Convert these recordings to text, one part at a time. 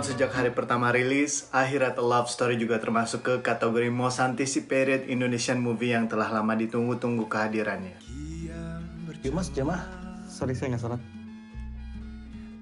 tahun sejak hari pertama rilis, akhirnya The Love Story juga termasuk ke kategori Most Anticipated Indonesian Movie yang telah lama ditunggu-tunggu kehadirannya. Yuk mas, Sorry, saya nggak salah.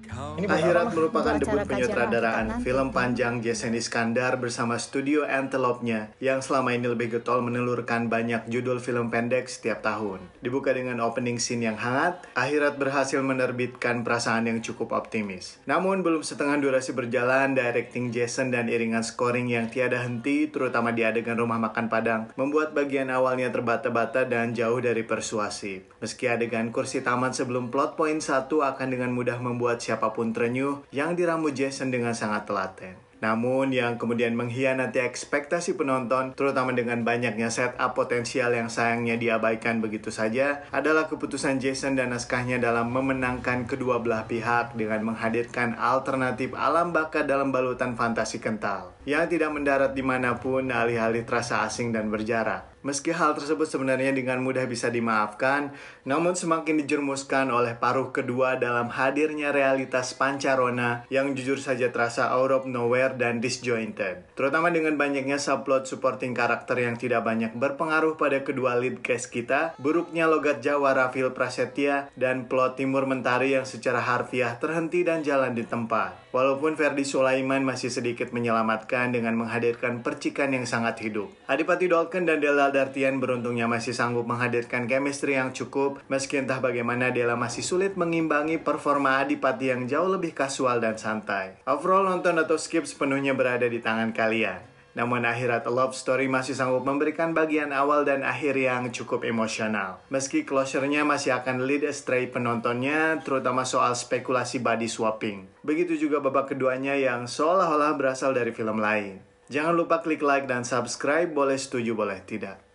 Ini Akhirat merupakan debut penyutradaraan film panjang Jason Iskandar bersama studio Antelope-nya yang selama ini lebih getol menelurkan banyak judul film pendek setiap tahun. Dibuka dengan opening scene yang hangat, Akhirat berhasil menerbitkan perasaan yang cukup optimis. Namun belum setengah durasi berjalan, directing Jason dan iringan scoring yang tiada henti, terutama di adegan rumah makan Padang, membuat bagian awalnya terbata-bata dan jauh dari persuasif. Meski adegan kursi taman sebelum plot point satu akan dengan mudah membuat siapa siapapun trenyu yang diramu Jason dengan sangat telaten namun yang kemudian mengkhianati ekspektasi penonton, terutama dengan banyaknya setup potensial yang sayangnya diabaikan begitu saja, adalah keputusan Jason dan naskahnya dalam memenangkan kedua belah pihak dengan menghadirkan alternatif alam bakat dalam balutan fantasi kental, yang tidak mendarat dimanapun alih-alih terasa asing dan berjarak. Meski hal tersebut sebenarnya dengan mudah bisa dimaafkan, namun semakin dijermuskan oleh paruh kedua dalam hadirnya realitas pancarona yang jujur saja terasa out of nowhere linear dan disjointed. Terutama dengan banyaknya subplot supporting karakter yang tidak banyak berpengaruh pada kedua lead case kita, buruknya logat Jawa Rafil Prasetya, dan plot Timur Mentari yang secara harfiah terhenti dan jalan di tempat. Walaupun Ferdi Sulaiman masih sedikit menyelamatkan dengan menghadirkan percikan yang sangat hidup. Adipati Dolken dan Della Dartian beruntungnya masih sanggup menghadirkan chemistry yang cukup, meski entah bagaimana Della masih sulit mengimbangi performa Adipati yang jauh lebih kasual dan santai. Overall nonton atau skip sepenuhnya berada di tangan kalian. Namun akhirat A Love Story masih sanggup memberikan bagian awal dan akhir yang cukup emosional. Meski closure masih akan lead astray penontonnya, terutama soal spekulasi body swapping. Begitu juga babak keduanya yang seolah-olah berasal dari film lain. Jangan lupa klik like dan subscribe, boleh setuju boleh tidak.